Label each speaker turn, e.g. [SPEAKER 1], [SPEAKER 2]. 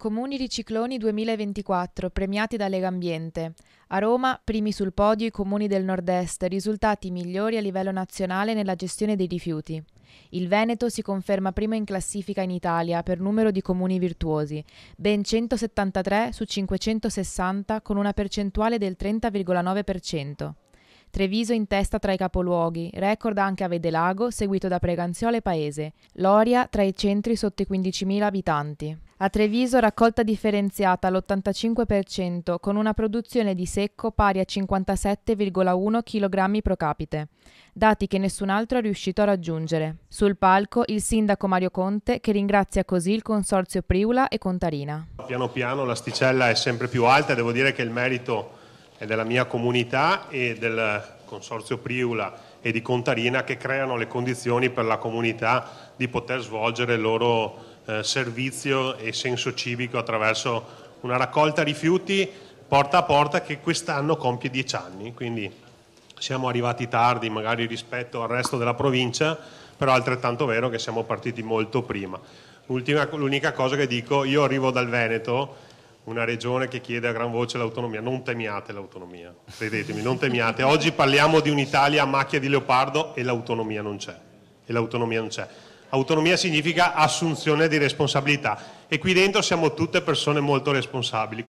[SPEAKER 1] Comuni Ricicloni 2024, premiati da Lega Ambiente. A Roma, primi sul podio i comuni del nord-est, risultati migliori a livello nazionale nella gestione dei rifiuti. Il Veneto si conferma primo in classifica in Italia per numero di comuni virtuosi, ben 173 su 560 con una percentuale del 30,9%. Treviso in testa tra i capoluoghi, record anche a Vedelago, seguito da Preganziola e Paese. Loria tra i centri sotto i 15.000 abitanti. A Treviso raccolta differenziata all'85% con una produzione di secco pari a 57,1 kg pro capite, dati che nessun altro è riuscito a raggiungere. Sul palco il sindaco Mario Conte che ringrazia così il consorzio Priula e Contarina.
[SPEAKER 2] Piano piano l'asticella è sempre più alta, e devo dire che il merito e della mia comunità e del Consorzio Priula e di Contarina che creano le condizioni per la comunità di poter svolgere il loro eh, servizio e senso civico attraverso una raccolta rifiuti porta a porta che quest'anno compie dieci anni, quindi siamo arrivati tardi magari rispetto al resto della provincia, però è altrettanto vero che siamo partiti molto prima. l'unica cosa che dico, io arrivo dal Veneto, una regione che chiede a gran voce l'autonomia, non temiate l'autonomia, credetemi, non temiate. Oggi parliamo di un'Italia a macchia di leopardo e l'autonomia non c'è. E l'autonomia non c'è. Autonomia significa assunzione di responsabilità e qui dentro siamo tutte persone molto responsabili.